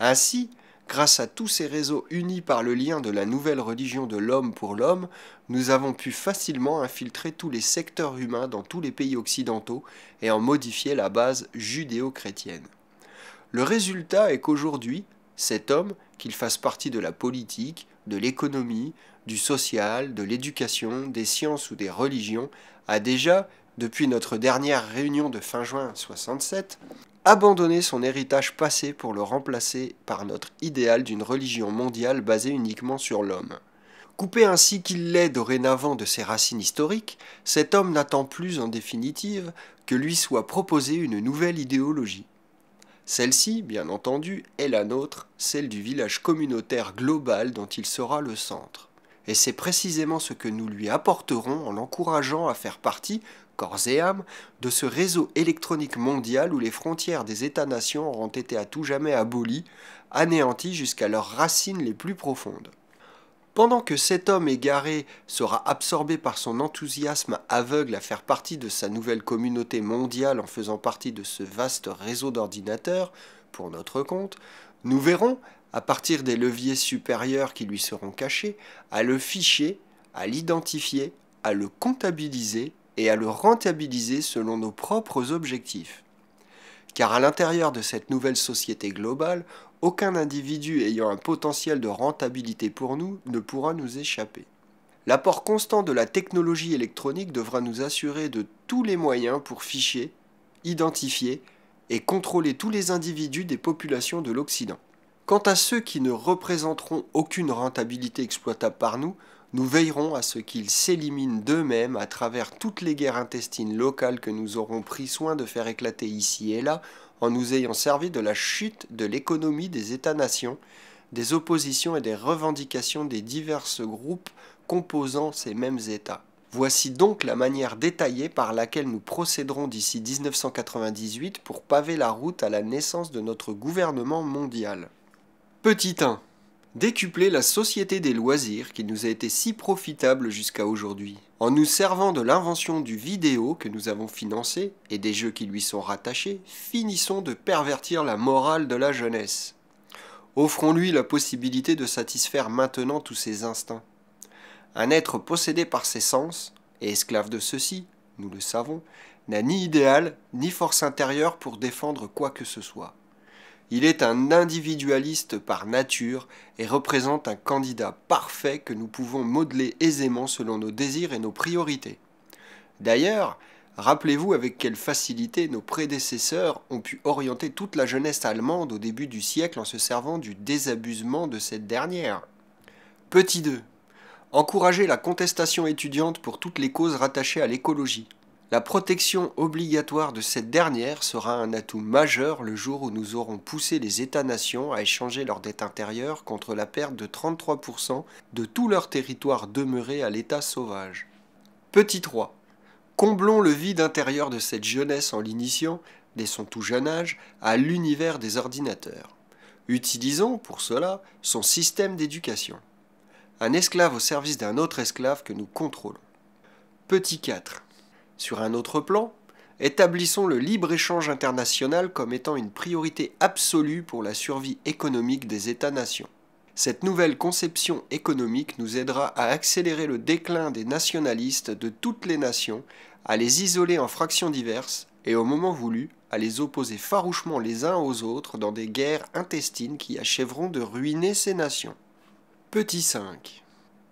Ainsi, grâce à tous ces réseaux unis par le lien de la nouvelle religion de l'homme pour l'homme, nous avons pu facilement infiltrer tous les secteurs humains dans tous les pays occidentaux et en modifier la base judéo-chrétienne. Le résultat est qu'aujourd'hui, cet homme, qu'il fasse partie de la politique, de l'économie, du social, de l'éducation, des sciences ou des religions a déjà, depuis notre dernière réunion de fin juin 67, abandonné son héritage passé pour le remplacer par notre idéal d'une religion mondiale basée uniquement sur l'homme. Coupé ainsi qu'il l'est dorénavant de ses racines historiques, cet homme n'attend plus en définitive que lui soit proposée une nouvelle idéologie. Celle-ci, bien entendu, est la nôtre, celle du village communautaire global dont il sera le centre. Et c'est précisément ce que nous lui apporterons en l'encourageant à faire partie, corps et âme, de ce réseau électronique mondial où les frontières des États-nations auront été à tout jamais abolies, anéanties jusqu'à leurs racines les plus profondes. Pendant que cet homme égaré sera absorbé par son enthousiasme aveugle à faire partie de sa nouvelle communauté mondiale en faisant partie de ce vaste réseau d'ordinateurs, pour notre compte, nous verrons, à partir des leviers supérieurs qui lui seront cachés, à le ficher, à l'identifier, à le comptabiliser et à le rentabiliser selon nos propres objectifs. Car à l'intérieur de cette nouvelle société globale, aucun individu ayant un potentiel de rentabilité pour nous ne pourra nous échapper. L'apport constant de la technologie électronique devra nous assurer de tous les moyens pour ficher, identifier et contrôler tous les individus des populations de l'Occident. Quant à ceux qui ne représenteront aucune rentabilité exploitable par nous, nous veillerons à ce qu'ils s'éliminent d'eux-mêmes à travers toutes les guerres intestines locales que nous aurons pris soin de faire éclater ici et là en nous ayant servi de la chute de l'économie des États-nations, des oppositions et des revendications des diverses groupes composant ces mêmes États. Voici donc la manière détaillée par laquelle nous procéderons d'ici 1998 pour paver la route à la naissance de notre gouvernement mondial. Petit 1. Décupler la société des loisirs qui nous a été si profitable jusqu'à aujourd'hui. En nous servant de l'invention du vidéo que nous avons financé et des jeux qui lui sont rattachés, finissons de pervertir la morale de la jeunesse. Offrons-lui la possibilité de satisfaire maintenant tous ses instincts. Un être possédé par ses sens, et esclave de ceux-ci, nous le savons, n'a ni idéal ni force intérieure pour défendre quoi que ce soit. Il est un individualiste par nature et représente un candidat parfait que nous pouvons modeler aisément selon nos désirs et nos priorités. D'ailleurs, rappelez-vous avec quelle facilité nos prédécesseurs ont pu orienter toute la jeunesse allemande au début du siècle en se servant du désabusement de cette dernière. Petit 2. Encourager la contestation étudiante pour toutes les causes rattachées à l'écologie. La protection obligatoire de cette dernière sera un atout majeur le jour où nous aurons poussé les États-nations à échanger leur dette intérieure contre la perte de 33% de tout leur territoire demeuré à l'état sauvage. Petit 3. Comblons le vide intérieur de cette jeunesse en l'initiant, dès son tout jeune âge, à l'univers des ordinateurs. Utilisons, pour cela, son système d'éducation. Un esclave au service d'un autre esclave que nous contrôlons. Petit 4 sur un autre plan, établissons le libre-échange international comme étant une priorité absolue pour la survie économique des États-nations. Cette nouvelle conception économique nous aidera à accélérer le déclin des nationalistes de toutes les nations, à les isoler en fractions diverses et au moment voulu à les opposer farouchement les uns aux autres dans des guerres intestines qui achèveront de ruiner ces nations. Petit 5.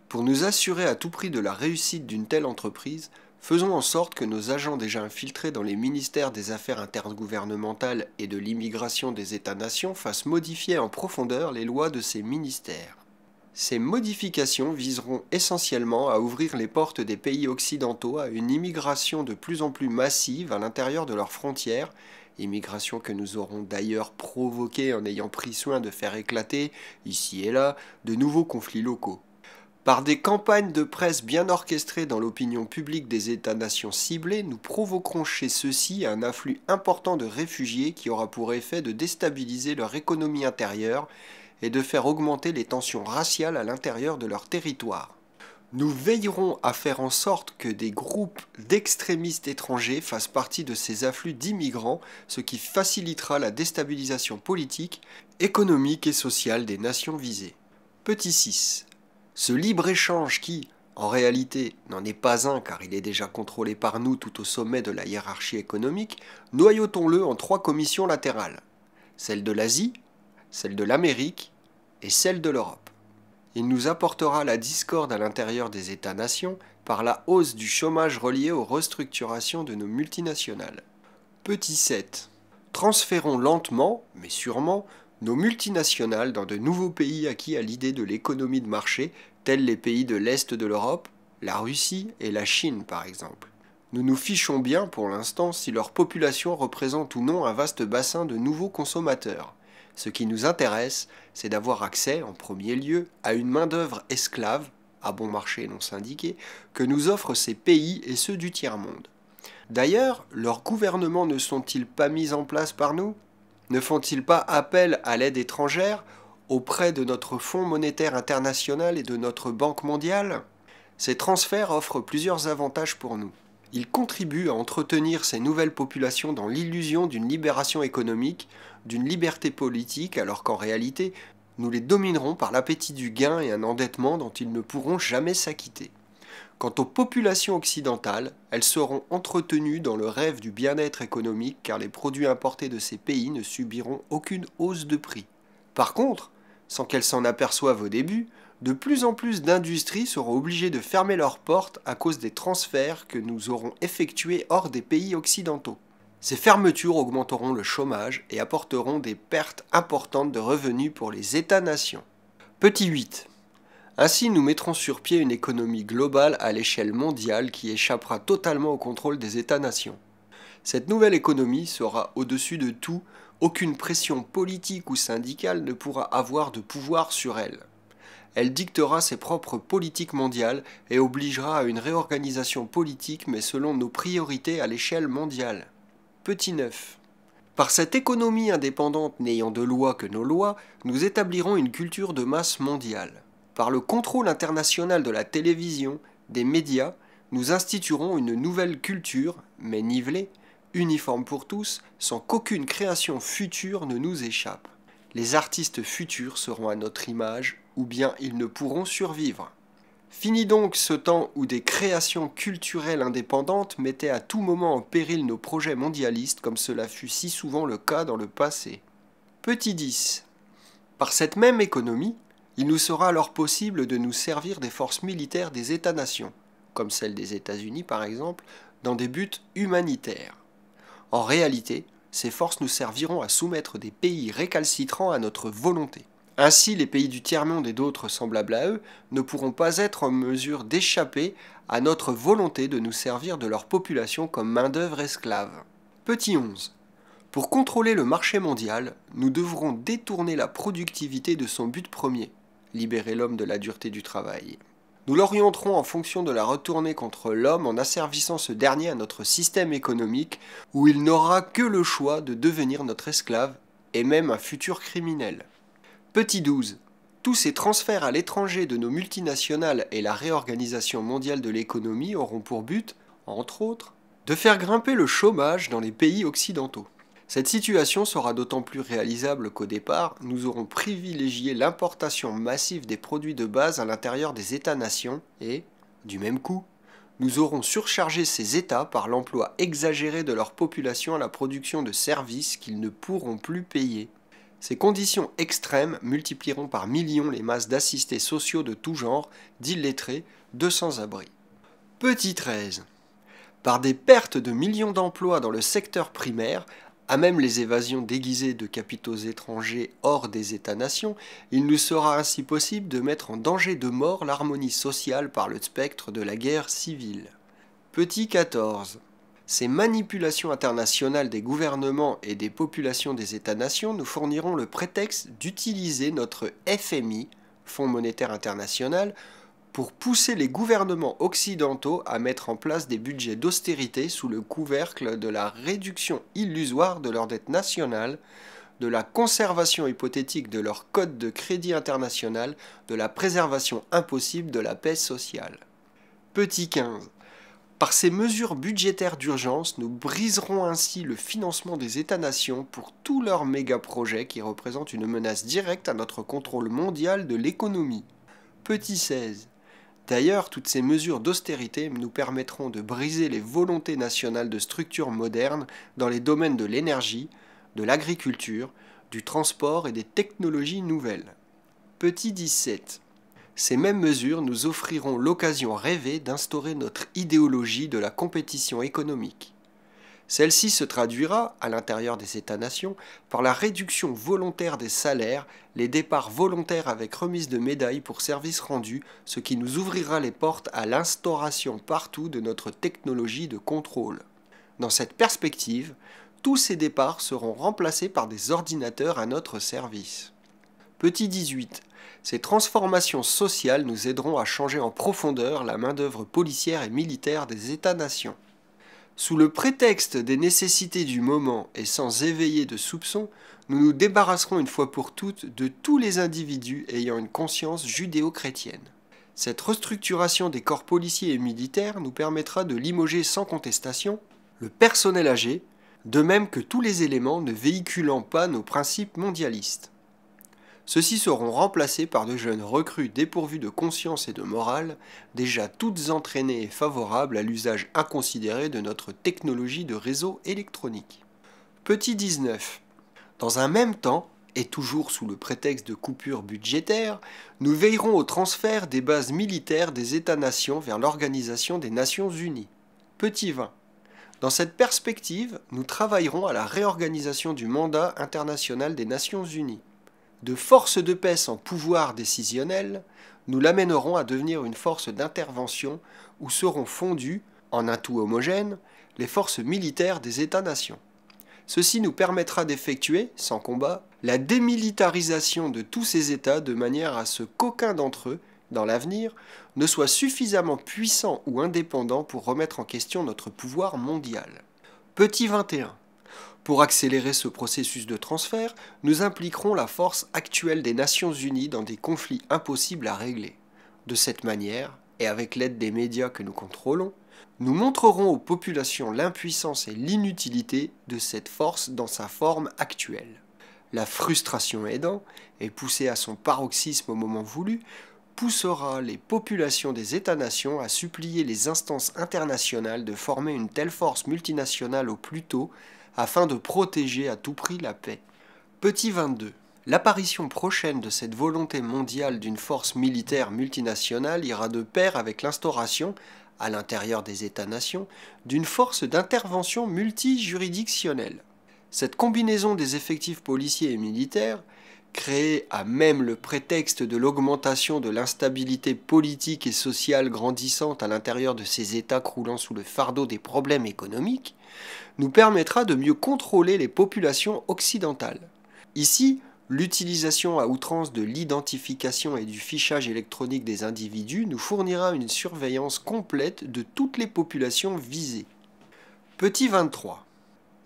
Pour nous assurer à tout prix de la réussite d'une telle entreprise, Faisons en sorte que nos agents déjà infiltrés dans les ministères des Affaires intergouvernementales et de l'immigration des États-nations fassent modifier en profondeur les lois de ces ministères. Ces modifications viseront essentiellement à ouvrir les portes des pays occidentaux à une immigration de plus en plus massive à l'intérieur de leurs frontières, immigration que nous aurons d'ailleurs provoquée en ayant pris soin de faire éclater, ici et là, de nouveaux conflits locaux. Par des campagnes de presse bien orchestrées dans l'opinion publique des États-nations ciblées, nous provoquerons chez ceux-ci un afflux important de réfugiés qui aura pour effet de déstabiliser leur économie intérieure et de faire augmenter les tensions raciales à l'intérieur de leur territoire. Nous veillerons à faire en sorte que des groupes d'extrémistes étrangers fassent partie de ces afflux d'immigrants, ce qui facilitera la déstabilisation politique, économique et sociale des nations visées. Petit 6 ce libre-échange qui, en réalité, n'en est pas un car il est déjà contrôlé par nous tout au sommet de la hiérarchie économique, noyautons-le en trois commissions latérales, celle de l'Asie, celle de l'Amérique et celle de l'Europe. Il nous apportera la discorde à l'intérieur des États-nations par la hausse du chômage relié aux restructurations de nos multinationales. Petit 7. Transférons lentement, mais sûrement, nos multinationales dans de nouveaux pays acquis à l'idée de l'économie de marché, tels les pays de l'Est de l'Europe, la Russie et la Chine par exemple. Nous nous fichons bien pour l'instant si leur population représente ou non un vaste bassin de nouveaux consommateurs. Ce qui nous intéresse, c'est d'avoir accès, en premier lieu, à une main-d'œuvre esclave, à bon marché non syndiqué, que nous offrent ces pays et ceux du tiers-monde. D'ailleurs, leurs gouvernements ne sont-ils pas mis en place par nous ne font-ils pas appel à l'aide étrangère auprès de notre Fonds monétaire international et de notre Banque mondiale Ces transferts offrent plusieurs avantages pour nous. Ils contribuent à entretenir ces nouvelles populations dans l'illusion d'une libération économique, d'une liberté politique, alors qu'en réalité, nous les dominerons par l'appétit du gain et un endettement dont ils ne pourront jamais s'acquitter. Quant aux populations occidentales, elles seront entretenues dans le rêve du bien-être économique car les produits importés de ces pays ne subiront aucune hausse de prix. Par contre, sans qu'elles s'en aperçoivent au début, de plus en plus d'industries seront obligées de fermer leurs portes à cause des transferts que nous aurons effectués hors des pays occidentaux. Ces fermetures augmenteront le chômage et apporteront des pertes importantes de revenus pour les États-nations. Petit 8. Ainsi, nous mettrons sur pied une économie globale à l'échelle mondiale qui échappera totalement au contrôle des États-nations. Cette nouvelle économie sera au-dessus de tout, aucune pression politique ou syndicale ne pourra avoir de pouvoir sur elle. Elle dictera ses propres politiques mondiales et obligera à une réorganisation politique mais selon nos priorités à l'échelle mondiale. Petit 9. Par cette économie indépendante n'ayant de loi que nos lois, nous établirons une culture de masse mondiale. Par le contrôle international de la télévision, des médias, nous instituerons une nouvelle culture, mais nivelée, uniforme pour tous, sans qu'aucune création future ne nous échappe. Les artistes futurs seront à notre image, ou bien ils ne pourront survivre. Fini donc ce temps où des créations culturelles indépendantes mettaient à tout moment en péril nos projets mondialistes comme cela fut si souvent le cas dans le passé. Petit 10. Par cette même économie, il nous sera alors possible de nous servir des forces militaires des États-nations, comme celles des États-Unis par exemple, dans des buts humanitaires. En réalité, ces forces nous serviront à soumettre des pays récalcitrants à notre volonté. Ainsi, les pays du tiers-monde et d'autres semblables à eux ne pourront pas être en mesure d'échapper à notre volonté de nous servir de leur population comme main-d'œuvre esclave. Petit 11. Pour contrôler le marché mondial, nous devrons détourner la productivité de son but premier, libérer l'homme de la dureté du travail. Nous l'orienterons en fonction de la retournée contre l'homme en asservissant ce dernier à notre système économique où il n'aura que le choix de devenir notre esclave et même un futur criminel. Petit 12. Tous ces transferts à l'étranger de nos multinationales et la réorganisation mondiale de l'économie auront pour but, entre autres, de faire grimper le chômage dans les pays occidentaux. Cette situation sera d'autant plus réalisable qu'au départ, nous aurons privilégié l'importation massive des produits de base à l'intérieur des États-nations et, du même coup, nous aurons surchargé ces États par l'emploi exagéré de leur population à la production de services qu'ils ne pourront plus payer. Ces conditions extrêmes multiplieront par millions les masses d'assistés sociaux de tout genre, d'illettrés, de sans-abri. Petit 13. Par des pertes de millions d'emplois dans le secteur primaire, à même les évasions déguisées de capitaux étrangers hors des États-nations, il nous sera ainsi possible de mettre en danger de mort l'harmonie sociale par le spectre de la guerre civile. Petit 14. Ces manipulations internationales des gouvernements et des populations des États-nations nous fourniront le prétexte d'utiliser notre FMI, Fonds monétaire international, pour pousser les gouvernements occidentaux à mettre en place des budgets d'austérité sous le couvercle de la réduction illusoire de leur dette nationale, de la conservation hypothétique de leur code de crédit international, de la préservation impossible de la paix sociale. Petit 15. Par ces mesures budgétaires d'urgence, nous briserons ainsi le financement des États-nations pour tous leurs méga-projets qui représentent une menace directe à notre contrôle mondial de l'économie. Petit 16. D'ailleurs, toutes ces mesures d'austérité nous permettront de briser les volontés nationales de structures modernes dans les domaines de l'énergie, de l'agriculture, du transport et des technologies nouvelles. Petit 17. Ces mêmes mesures nous offriront l'occasion rêvée d'instaurer notre idéologie de la compétition économique. Celle-ci se traduira, à l'intérieur des États-nations, par la réduction volontaire des salaires, les départs volontaires avec remise de médailles pour services rendus, ce qui nous ouvrira les portes à l'instauration partout de notre technologie de contrôle. Dans cette perspective, tous ces départs seront remplacés par des ordinateurs à notre service. Petit 18. Ces transformations sociales nous aideront à changer en profondeur la main-d'œuvre policière et militaire des États-nations. Sous le prétexte des nécessités du moment et sans éveiller de soupçons, nous nous débarrasserons une fois pour toutes de tous les individus ayant une conscience judéo-chrétienne. Cette restructuration des corps policiers et militaires nous permettra de limoger sans contestation le personnel âgé, de même que tous les éléments ne véhiculant pas nos principes mondialistes. Ceux-ci seront remplacés par de jeunes recrues dépourvues de conscience et de morale, déjà toutes entraînées et favorables à l'usage inconsidéré de notre technologie de réseau électronique. Petit 19. Dans un même temps, et toujours sous le prétexte de coupures budgétaires, nous veillerons au transfert des bases militaires des États-nations vers l'Organisation des Nations Unies. Petit 20. Dans cette perspective, nous travaillerons à la réorganisation du mandat international des Nations Unies. De force de paix sans pouvoir décisionnel, nous l'amènerons à devenir une force d'intervention où seront fondues, en un tout homogène, les forces militaires des États-nations. Ceci nous permettra d'effectuer, sans combat, la démilitarisation de tous ces États de manière à ce qu'aucun d'entre eux, dans l'avenir, ne soit suffisamment puissant ou indépendant pour remettre en question notre pouvoir mondial. Petit 21. Pour accélérer ce processus de transfert, nous impliquerons la force actuelle des Nations Unies dans des conflits impossibles à régler. De cette manière, et avec l'aide des médias que nous contrôlons, nous montrerons aux populations l'impuissance et l'inutilité de cette force dans sa forme actuelle. La frustration aidant, et poussée à son paroxysme au moment voulu, poussera les populations des États-nations à supplier les instances internationales de former une telle force multinationale au plus tôt afin de protéger à tout prix la paix. Petit 22. L'apparition prochaine de cette volonté mondiale d'une force militaire multinationale ira de pair avec l'instauration, à l'intérieur des États-nations, d'une force d'intervention multijuridictionnelle. Cette combinaison des effectifs policiers et militaires créée à même le prétexte de l'augmentation de l'instabilité politique et sociale grandissante à l'intérieur de ces États croulant sous le fardeau des problèmes économiques, nous permettra de mieux contrôler les populations occidentales. Ici, l'utilisation à outrance de l'identification et du fichage électronique des individus nous fournira une surveillance complète de toutes les populations visées. Petit 23.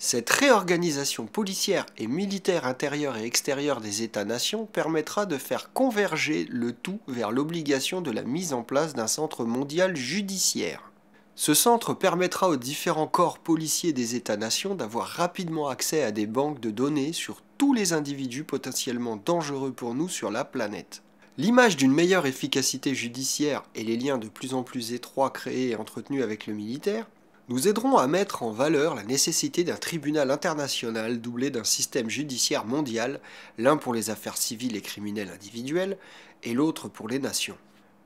Cette réorganisation policière et militaire intérieure et extérieure des États-nations permettra de faire converger le tout vers l'obligation de la mise en place d'un centre mondial judiciaire. Ce centre permettra aux différents corps policiers des États-nations d'avoir rapidement accès à des banques de données sur tous les individus potentiellement dangereux pour nous sur la planète. L'image d'une meilleure efficacité judiciaire et les liens de plus en plus étroits créés et entretenus avec le militaire nous aiderons à mettre en valeur la nécessité d'un tribunal international doublé d'un système judiciaire mondial, l'un pour les affaires civiles et criminelles individuelles, et l'autre pour les nations.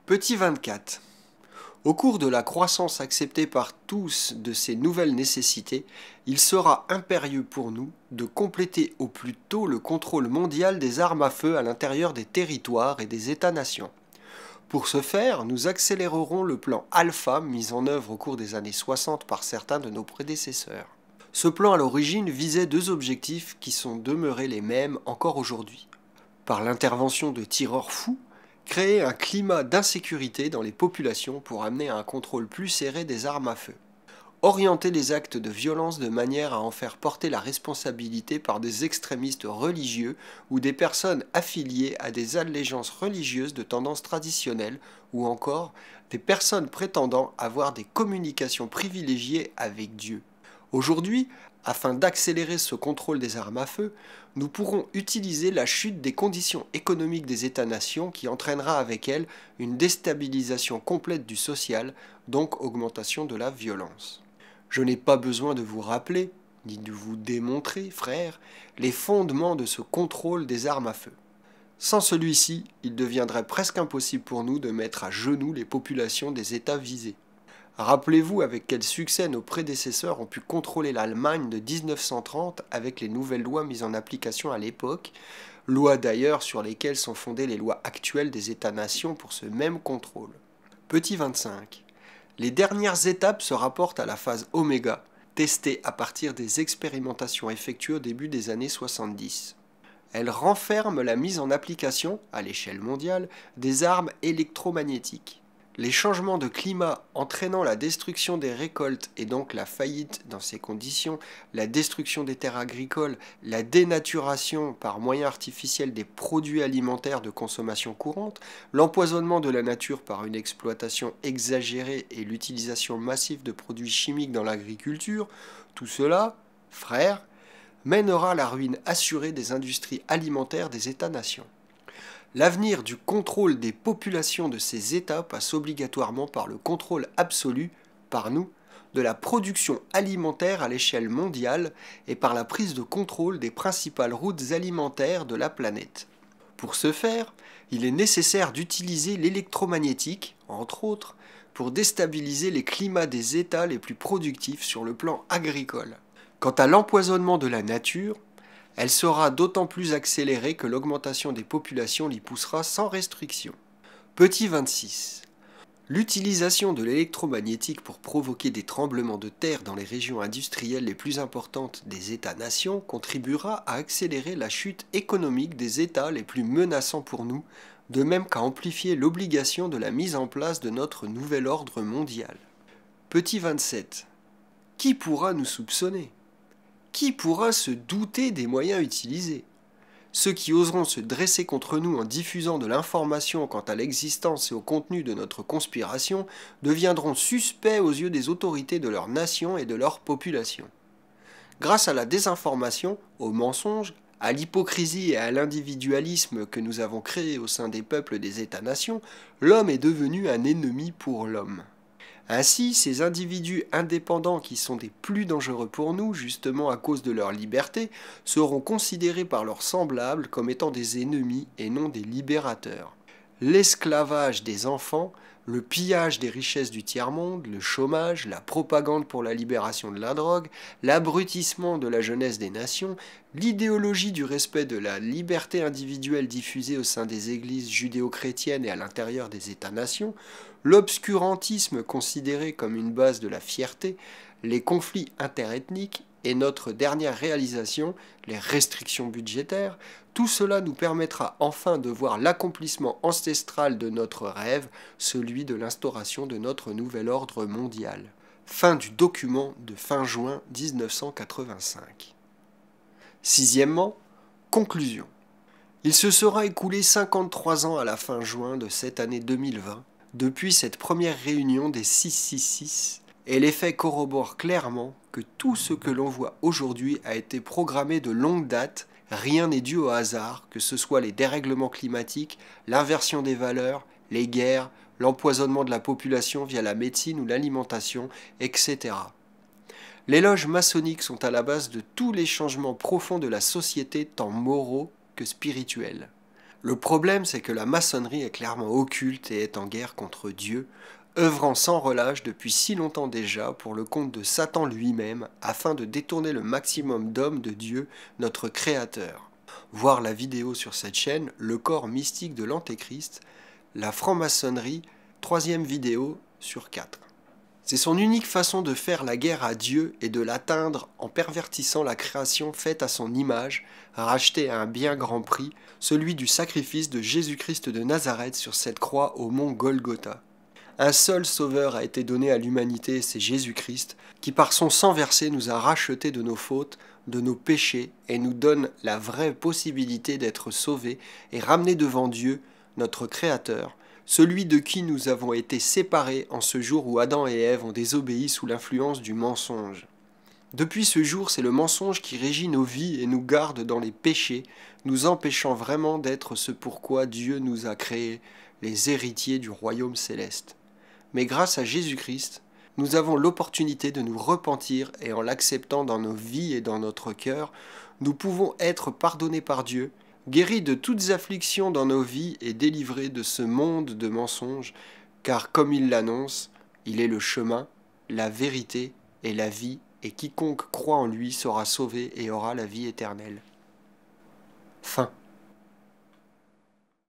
Petit 24. Au cours de la croissance acceptée par tous de ces nouvelles nécessités, il sera impérieux pour nous de compléter au plus tôt le contrôle mondial des armes à feu à l'intérieur des territoires et des États-nations. Pour ce faire, nous accélérerons le plan Alpha mis en œuvre au cours des années 60 par certains de nos prédécesseurs. Ce plan à l'origine visait deux objectifs qui sont demeurés les mêmes encore aujourd'hui. Par l'intervention de tireurs fous, créer un climat d'insécurité dans les populations pour amener à un contrôle plus serré des armes à feu orienter les actes de violence de manière à en faire porter la responsabilité par des extrémistes religieux ou des personnes affiliées à des allégeances religieuses de tendance traditionnelle ou encore des personnes prétendant avoir des communications privilégiées avec Dieu. Aujourd'hui, afin d'accélérer ce contrôle des armes à feu, nous pourrons utiliser la chute des conditions économiques des États-nations qui entraînera avec elle une déstabilisation complète du social, donc augmentation de la violence. Je n'ai pas besoin de vous rappeler, ni de vous démontrer, frère, les fondements de ce contrôle des armes à feu. Sans celui-ci, il deviendrait presque impossible pour nous de mettre à genoux les populations des États visés. Rappelez-vous avec quel succès nos prédécesseurs ont pu contrôler l'Allemagne de 1930 avec les nouvelles lois mises en application à l'époque, lois d'ailleurs sur lesquelles sont fondées les lois actuelles des États-nations pour ce même contrôle. Petit 25. Les dernières étapes se rapportent à la phase oméga, testée à partir des expérimentations effectuées au début des années 70. Elle renferme la mise en application, à l'échelle mondiale, des armes électromagnétiques. Les changements de climat entraînant la destruction des récoltes et donc la faillite dans ces conditions, la destruction des terres agricoles, la dénaturation par moyen artificiel des produits alimentaires de consommation courante, l'empoisonnement de la nature par une exploitation exagérée et l'utilisation massive de produits chimiques dans l'agriculture, tout cela, frères, mènera à la ruine assurée des industries alimentaires des États-nations. L'avenir du contrôle des populations de ces États passe obligatoirement par le contrôle absolu, par nous, de la production alimentaire à l'échelle mondiale et par la prise de contrôle des principales routes alimentaires de la planète. Pour ce faire, il est nécessaire d'utiliser l'électromagnétique, entre autres, pour déstabiliser les climats des États les plus productifs sur le plan agricole. Quant à l'empoisonnement de la nature, elle sera d'autant plus accélérée que l'augmentation des populations l'y poussera sans restriction. Petit 26. L'utilisation de l'électromagnétique pour provoquer des tremblements de terre dans les régions industrielles les plus importantes des États-nations contribuera à accélérer la chute économique des États les plus menaçants pour nous, de même qu'à amplifier l'obligation de la mise en place de notre nouvel ordre mondial. Petit 27. Qui pourra nous soupçonner qui pourra se douter des moyens utilisés Ceux qui oseront se dresser contre nous en diffusant de l'information quant à l'existence et au contenu de notre conspiration deviendront suspects aux yeux des autorités de leur nation et de leur population. Grâce à la désinformation, aux mensonges, à l'hypocrisie et à l'individualisme que nous avons créé au sein des peuples des États-nations, l'homme est devenu un ennemi pour l'homme. Ainsi, ces individus indépendants qui sont des plus dangereux pour nous, justement à cause de leur liberté, seront considérés par leurs semblables comme étant des ennemis et non des libérateurs. L'esclavage des enfants le pillage des richesses du tiers-monde, le chômage, la propagande pour la libération de la drogue, l'abrutissement de la jeunesse des nations, l'idéologie du respect de la liberté individuelle diffusée au sein des églises judéo-chrétiennes et à l'intérieur des États-nations, l'obscurantisme considéré comme une base de la fierté, les conflits interethniques et notre dernière réalisation, les restrictions budgétaires, tout cela nous permettra enfin de voir l'accomplissement ancestral de notre rêve, celui de l'instauration de notre nouvel ordre mondial. Fin du document de fin juin 1985. Sixièmement, conclusion. Il se sera écoulé 53 ans à la fin juin de cette année 2020, depuis cette première réunion des 666 et les faits corroborent clairement que tout ce que l'on voit aujourd'hui a été programmé de longue date, rien n'est dû au hasard, que ce soit les dérèglements climatiques, l'inversion des valeurs, les guerres, l'empoisonnement de la population via la médecine ou l'alimentation, etc. Les loges maçonniques sont à la base de tous les changements profonds de la société, tant moraux que spirituels. Le problème, c'est que la maçonnerie est clairement occulte et est en guerre contre Dieu, œuvrant sans relâche depuis si longtemps déjà pour le compte de Satan lui-même afin de détourner le maximum d'hommes de Dieu, notre Créateur. Voir la vidéo sur cette chaîne, le corps mystique de l'Antéchrist, la franc-maçonnerie, troisième vidéo sur quatre. C'est son unique façon de faire la guerre à Dieu et de l'atteindre en pervertissant la création faite à son image, rachetée à un bien grand prix, celui du sacrifice de Jésus-Christ de Nazareth sur cette croix au mont Golgotha. Un seul sauveur a été donné à l'humanité, c'est Jésus-Christ, qui par son sang versé nous a rachetés de nos fautes, de nos péchés, et nous donne la vraie possibilité d'être sauvés et ramenés devant Dieu, notre Créateur, celui de qui nous avons été séparés en ce jour où Adam et Ève ont désobéi sous l'influence du mensonge. Depuis ce jour, c'est le mensonge qui régit nos vies et nous garde dans les péchés, nous empêchant vraiment d'être ce pourquoi Dieu nous a créés, les héritiers du royaume céleste mais grâce à Jésus-Christ, nous avons l'opportunité de nous repentir et en l'acceptant dans nos vies et dans notre cœur, nous pouvons être pardonnés par Dieu, guéris de toutes afflictions dans nos vies et délivrés de ce monde de mensonges, car comme il l'annonce, il est le chemin, la vérité et la vie, et quiconque croit en lui sera sauvé et aura la vie éternelle. Fin.